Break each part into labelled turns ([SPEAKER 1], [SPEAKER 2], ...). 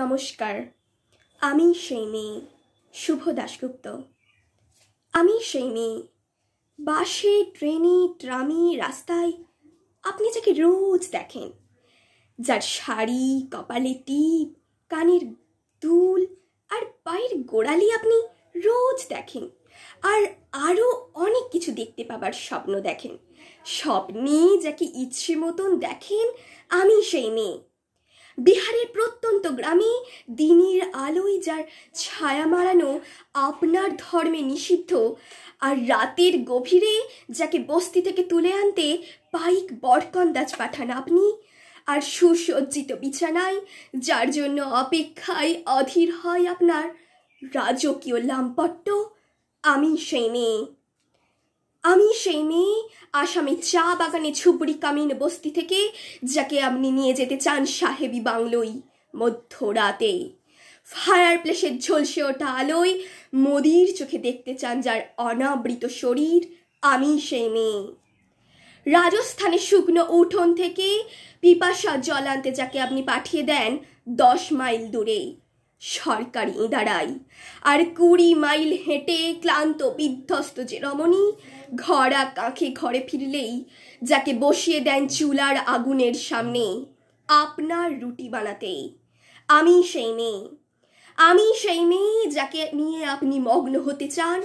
[SPEAKER 1] নমস্কার আমি সেই মেয়ে শুভ দাশগুপ্ত আমি সেই মেয়ে বাসে ট্রেনে ট্রামে রাস্তায় আপনি যাকে রোজ দেখেন যার শাড়ি কপালে টিপ কানের দুল আর পায়ের গোড়ালি আপনি রোজ দেখেন আর আরও অনেক কিছু দেখতে পাবার স্বপ্ন দেখেন স্বপ্নে যাকে ইচ্ছে মতন দেখেন আমি সেই মেয়ে বিহারের প্রত্যন্ত গ্রামে দিনের আলোয় যার ছায়া মারানো আপনার ধর্মে নিষিদ্ধ আর রাতের গভীরে যাকে বস্তি থেকে তুলে আনতে পাইক বরকন্দাজ পাঠান আপনি আর সুসজ্জিত বিছানায় যার জন্য অপেক্ষায় অধীর হয় আপনার রাজকীয় লাম্পট্ট আমি সেই মেয়ে আমি সেই মেয়ে আসামে চা বাগানে ছুবড়ি কামিন বস্তি থেকে যাকে আপনি নিয়ে যেতে চান সাহেবি বাংলোই মধ্যরাতে ফায়ার প্লেসের ঝলসে ওঠা আলোয় মোদির চোখে দেখতে চান যার অনাবৃত শরীর আমি সেই মেয়ে রাজস্থানের শুকনো উঠোন থেকে পিপাসা জল আনতে যাকে আপনি পাঠিয়ে দেন দশ মাইল দূরে সরকারি দাঁড়াই আর কুড়ি মাইল হেঁটে ক্লান্ত বিধ্বস্ত যে রমণী ঘরা কাঁখে ঘরে ফিরলেই যাকে বসিয়ে দেন চুলার আগুনের সামনে আপনার রুটি বানাতে আমি সেই মেয়ে আমি সেই মেয়ে যাকে নিয়ে আপনি মগ্ন হতে চান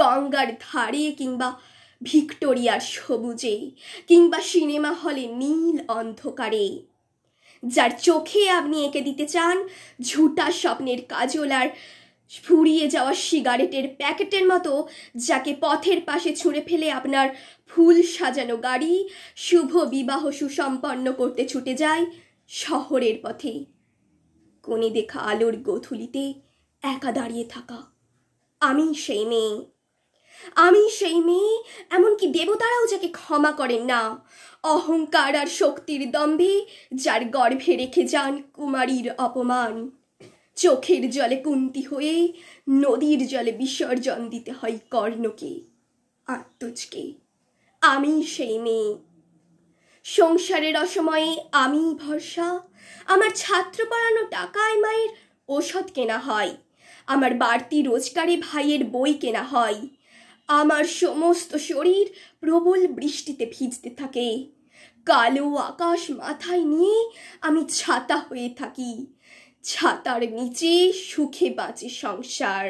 [SPEAKER 1] গঙ্গার ধারে কিংবা ভিক্টোরিয়ার সবুজে কিংবা সিনেমা হলে নীল অন্ধকারে যার চোখে আপনি এঁকে দিতে চান ঝুটা স্বপ্নের কাজল আর ফুরিয়ে যাওয়া সিগারেটের প্যাকেটের মতো যাকে পথের পাশে ছুঁড়ে ফেলে আপনার ফুল সাজানো গাড়ি শুভ বিবাহ সুসম্পন্ন করতে ছুটে যায় শহরের পথে কোণে দেখা আলোর গোথুলিতে একা দাঁড়িয়ে থাকা আমি সেই মেয়ে আমি সেই মেয়ে এমনকি দেবতারাও যাকে ক্ষমা করেন না অহংকার আর শক্তির দম্ভে যার গর্ভে রেখে যান কুমারীর অপমান চোখের জলে কুন্তি হয়ে নদীর জলে বিসর্জন দিতে হয় কর্ণকে আত্মজকে আমি সেই মেয়ে সংসারের অসময়ে আমি ভরসা আমার ছাত্র পড়ানো টাকায় মায়ের ওষুধ কেনা হয় আমার বাড়তি রোজগারে ভাইয়ের বই কেনা হয় আমার সমস্ত শরীর প্রবল বৃষ্টিতে ভিজতে থাকে কালো আকাশ মাথায় নিয়ে আমি ছাতা হয়ে থাকি ছাতার নিচে সুখে বাঁচে সংসার